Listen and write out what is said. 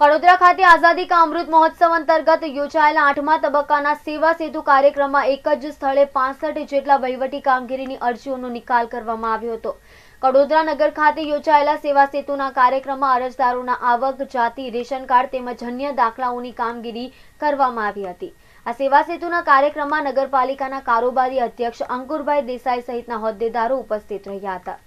કડોદરા ખાતે આઝાદી કા અમૃત મહોત્સવ અંતર્ગત યોજાયેલા આઠમા તબક્કાના સેવા સેતુ કાર્યક્રમમાં એક જ સ્થળે પાસઠ જેટલા વહીવટી કામગીરીની અરજીઓનો નિકાલ કરવામાં આવ્યો હતો કડોદરા નગર ખાતે યોજાયેલા સેવા સેતુના કાર્યક્રમમાં અરજદારોના આવક જાતિ રેશન કાર્ડ તેમજ અન્ય દાખલાઓની કામગીરી કરવામાં આવી હતી આ સેવા સેતુના કાર્યક્રમમાં નગરપાલિકાના કારોબારી અધ્યક્ષ અંકુરભાઈ દેસાઈ સહિતના હોદ્દેદારો ઉપસ્થિત રહ્યા હતા